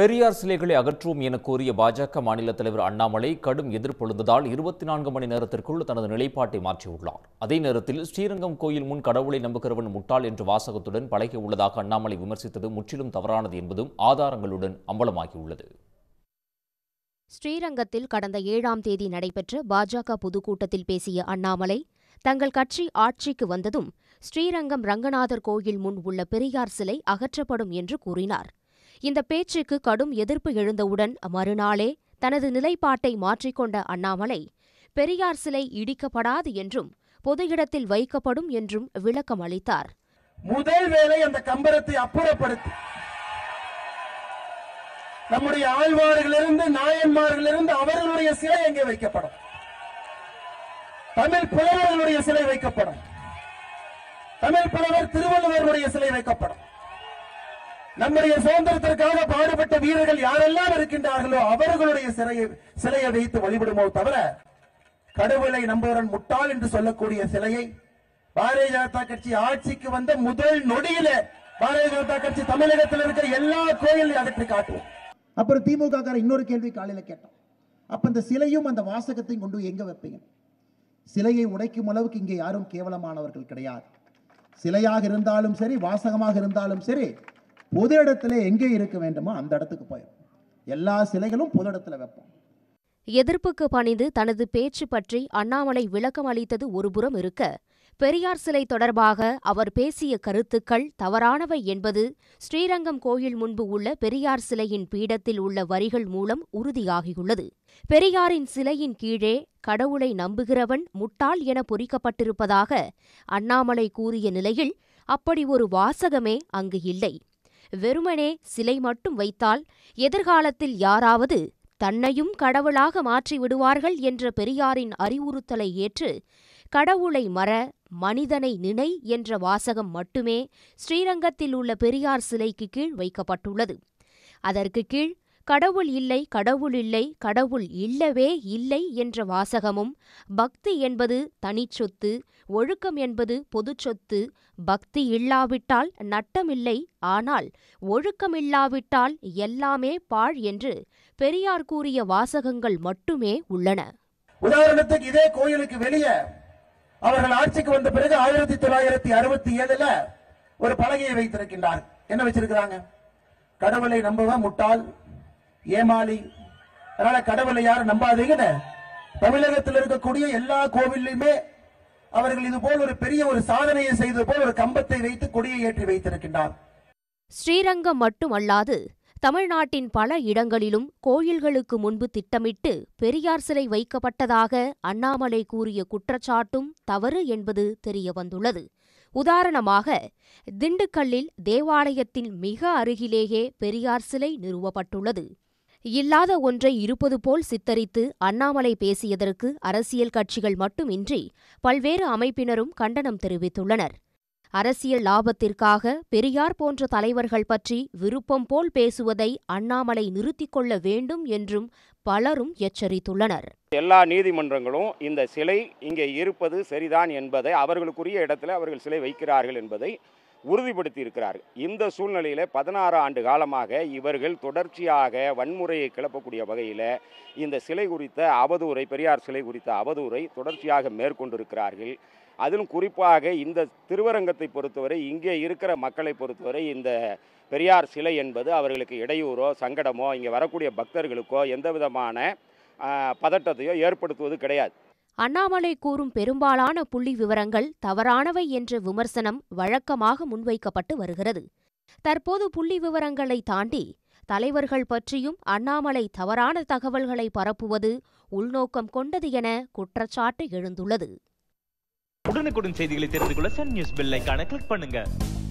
பெரியார் சிலைகளை அகற்றுவோம் என கூறிய பாஜக மாநில தலைவர் அண்ணாமலை கடும் எதிர்ப்பொழுந்ததால் இருபத்தி நான்கு மணி நேரத்திற்குள் தனது நிலைப்பாட்டை மாற்றியுள்ளார் அதே நேரத்தில் ஸ்ரீரங்கம் கோயில் முன் கடவுளை நம்புகிறவன் முட்டாள் என்று வாசகத்துடன் பழகி உள்ளதாக அண்ணாமலை விமர்சித்தது முற்றிலும் தவறானது என்பதும் ஆதாரங்களுடன் அம்பலமாகியுள்ளது ஸ்ரீரங்கத்தில் கடந்த ஏழாம் தேதி நடைபெற்ற பாஜக பொதுக்கூட்டத்தில் பேசிய அண்ணாமலை தங்கள் கட்சி ஆட்சிக்கு வந்ததும் ஸ்ரீரங்கம் ரங்கநாதர் கோயில் முன் உள்ள பெரியார் சிலை அகற்றப்படும் என்று கூறினார் இந்த பேச்சுக்கு கடும் எதிர்ப்பு எழுந்தவுடன் மறுநாளே தனது நிலைப்பாட்டை மாற்றிக்கொண்ட அண்ணாமலை பெரியார் சிலை இடிக்கப்படாது என்றும் பொது இடத்தில் வைக்கப்படும் என்றும் விளக்கம் அளித்தார் முதல் வேலை அந்த கம்பரத்தை அப்புறப்படுத்தி நம்முடைய ஆழ்வார்களிலிருந்து நாயன்மார்களிருந்து அவர்களுடைய சிலை எங்கே வைக்கப்படும் தமிழ் புலவர்களுடைய சிலை வைக்கப்படும் தமிழ் புலவர் திருவள்ளுவருடைய சிலை வைக்கப்படும் நம்முடைய சுதந்திரத்திற்காக பாடுபட்ட வீரர்கள் யாரெல்லாம் இருக்கின்றார்களோ அவர்களுடைய சிலையை சிலையை வைத்து வழிபடுமோ தவிர கடவுளை நம்புகிறன் முட்டாள் என்று சொல்லக்கூடிய சிலையை பாரதிய ஜனதா கட்சி ஆட்சிக்கு வந்த முதல் நொடியில பாரதிய ஜனதா கட்சி தமிழகத்தில் இருக்கிற எல்லா கோயிலையும் அகற்றி காட்டுவோம் அப்புறம் திமுக காரர் இன்னொரு கேள்வி காலையில கேட்டோம் அப்ப இந்த சிலையும் அந்த வாசகத்தையும் கொண்டு எங்க வைப்பீங்க சிலையை உடைக்கும் அளவுக்கு இங்கே யாரும் கேவலமானவர்கள் கிடையாது சிலையாக இருந்தாலும் சரி வாசகமாக இருந்தாலும் சரி பொது இடத்துல எங்கே இருக்க வேண்டுமோ அந்த இடத்துக்கு போயிடும் எல்லா சிலைகளும் பொது இடத்துல வைப்போம் எதிர்ப்புக்கு பணிந்து தனது பேச்சு பற்றி அண்ணாமலை விளக்கம் அளித்தது ஒருபுறம் இருக்க பெரியார் சிலை தொடர்பாக அவர் பேசிய கருத்துக்கள் தவறானவை என்பது ஸ்ரீரங்கம் கோயில் முன்பு உள்ள பெரியார் சிலையின் பீடத்தில் உள்ள வரிகள் மூலம் உறுதியாகியுள்ளது பெரியாரின் சிலையின் கீழே கடவுளை நம்புகிறவன் முட்டாள் என பொறிக்கப்பட்டிருப்பதாக அண்ணாமலை கூறிய நிலையில் அப்படி ஒரு வாசகமே அங்கு இல்லை வெறுமனே சிலை மட்டும் வைத்தால் எதிர்காலத்தில் யாராவது தன்னையும் கடவுளாக மாற்றி விடுவார்கள் என்ற பெரியாரின் அறிவுறுத்தலை ஏற்று கடவுளை மற மனிதனை நினை என்ற வாசகம் மட்டுமே ஸ்ரீரங்கத்தில் உள்ள பெரியார் சிலைக்கு கீழ் வைக்கப்பட்டுள்ளது அதற்கு கீழ் கடவுள் இல்லை கடவுள் இல்லை கடவுள் இல்லவே இல்லை என்ற வாசகமும் பக்தி என்பது தனிச்சொத்து ஒழுக்கம் என்பது பொதுச்சொத்து பக்தி இல்லாவிட்டால் நட்டமில்லை ஆனால் ஒழுக்கமில்லாவிட்டால் எல்லாமே பாழ் என்று பெரியார் கூறிய வாசகங்கள் மட்டுமே உள்ளன உதாரணத்துக்கு இதே கோயிலுக்கு வெளியே அவர்கள் ஆட்சிக்கு வந்த பிறகு ஆயிரத்தி தொள்ளாயிரத்தி அறுபத்தி ஏழுல ஒரு பலகையை வைத்திருக்கின்றார் என்ன வச்சிருக்கிறாங்க கடவுளை நம்புவ முட்டால் ஏமாலி அதனால கடவுளை யாரும் நம்பாதீங்கன்னு தமிழகத்தில் இருக்கக்கூடிய எல்லா கோவில்லையுமே அவர்கள் இது போல் ஒரு பெரிய ஒரு சாதனையை செய்தது போல் ஒரு கம்பத்தை வைத்து கொடியை ஏற்றி வைத்திருக்கின்றார் ஸ்ரீரங்கம் மட்டுமல்லாது தமிழ்நாட்டின் பல இடங்களிலும் கோயில்களுக்கு முன்பு திட்டமிட்டு பெரியார் சிலை வைக்கப்பட்டதாக அண்ணாமலை கூறிய குற்றச்சாட்டும் தவறு என்பது தெரியவந்துள்ளது உதாரணமாக திண்டுக்கல்லில் தேவாலயத்தின் மிக அருகிலேயே பெரியார் சிலை நிறுவப்பட்டுள்ளது இல்லாத ஒன்றை இருப்பது போல் சித்தரித்து அண்ணாமலை பேசியதற்கு அரசியல் கட்சிகள் மட்டுமின்றி பல்வேறு அமைப்பினரும் கண்டனம் தெரிவித்துள்ளனர் அரசியல் லாபத்திற்காக பெரியார் போன்ற தலைவர்கள் பற்றி விருப்பம் போல் பேசுவதை அண்ணாமலை நிறுத்திக் கொள்ள வேண்டும் என்றும் பலரும் எச்சரித்துள்ளனர் எல்லா நீதிமன்றங்களும் இந்த சிலை இங்கே இருப்பது சரிதான் என்பதை அவர்களுக்குரிய இடத்துல அவர்கள் சிலை வைக்கிறார்கள் என்பதை உறுதிப்படுத்தி இருக்கிறார் இந்த சூழ்நிலையில் பதினாறு ஆண்டு காலமாக இவர்கள் தொடர்ச்சியாக வன்முறையை கிளப்பக்கூடிய வகையில் இந்த சிலை குறித்த அவதூறை பெரியார் சிலை குறித்த அவதூறை தொடர்ச்சியாக மேற்கொண்டிருக்கிறார்கள் அதிலும் குறிப்பாக இந்த திருவரங்கத்தை பொறுத்தவரை இங்கே இருக்கிற மக்களை பொறுத்தவரை இந்த பெரியார் சிலை என்பது அவர்களுக்கு இடையூறோ சங்கடமோ இங்கே வரக்கூடிய பக்தர்களுக்கோ எந்த விதமான பதட்டத்தையோ ஏற்படுத்துவது கிடையாது அண்ணாமலை கூறும் பெரும்பாலான புள்ளி விவரங்கள் தவறானவை என்ற விமர்சனம் வழக்கமாக முன்வைக்கப்பட்டு வருகிறது தற்போது புள்ளி விவரங்களை தாண்டி தலைவர்கள் பற்றியும் அண்ணாமலை தவறான தகவல்களை பரப்புவது உள்நோக்கம் கொண்டது என குற்றச்சாட்டு எழுந்துள்ளது உடனுக்குடன் செய்திகளை தெரிந்து கொள்ள சன் நியூஸ் கிளிக்